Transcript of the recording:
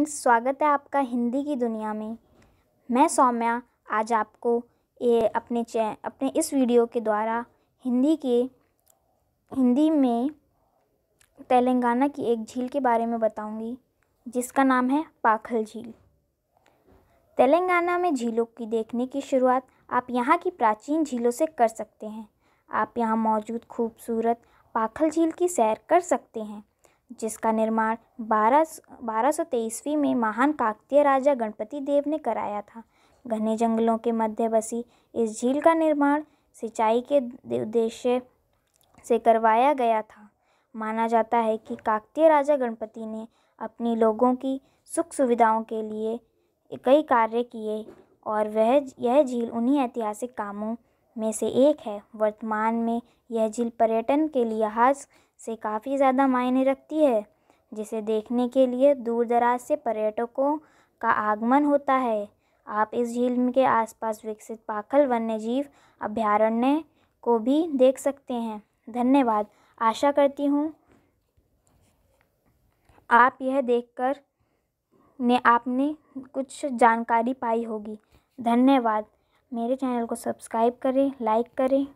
friends स्वागत है आपका हिंदी की दुनिया में मैं सौम्या आज आपको ये अपने चै अपने इस वीडियो के द्वारा हिंदी के हिंदी में तेलंगाना की एक झील के बारे में बताऊंगी जिसका नाम है पाखल झील तेलंगाना में झीलों की देखने की शुरुआत आप यहाँ की प्राचीन झीलों से कर सकते हैं आप यहाँ मौजूद खूबसूरत पाखल झील की सैर कर सकते हैं जिसका निर्माण बारह बारह सौ तेईसवीं में महान काकतीय राजा गणपति देव ने कराया था घने जंगलों के मध्य बसी इस झील का निर्माण सिंचाई के उद्देश्य से करवाया गया था माना जाता है कि काकतीय राजा गणपति ने अपने लोगों की सुख सुविधाओं के लिए कई कार्य किए और वह यह झील उन्हीं ऐतिहासिक कामों में से एक है वर्तमान में यह झील पर्यटन के लिहाज से काफ़ी ज़्यादा मायने रखती है जिसे देखने के लिए दूर दराज से पर्यटकों का आगमन होता है आप इस झील के आसपास विकसित पाखल वन्यजीव अभ्यारण्य को भी देख सकते हैं धन्यवाद आशा करती हूँ आप यह देखकर ने आपने कुछ जानकारी पाई होगी धन्यवाद मेरे चैनल को सब्सक्राइब करें लाइक करें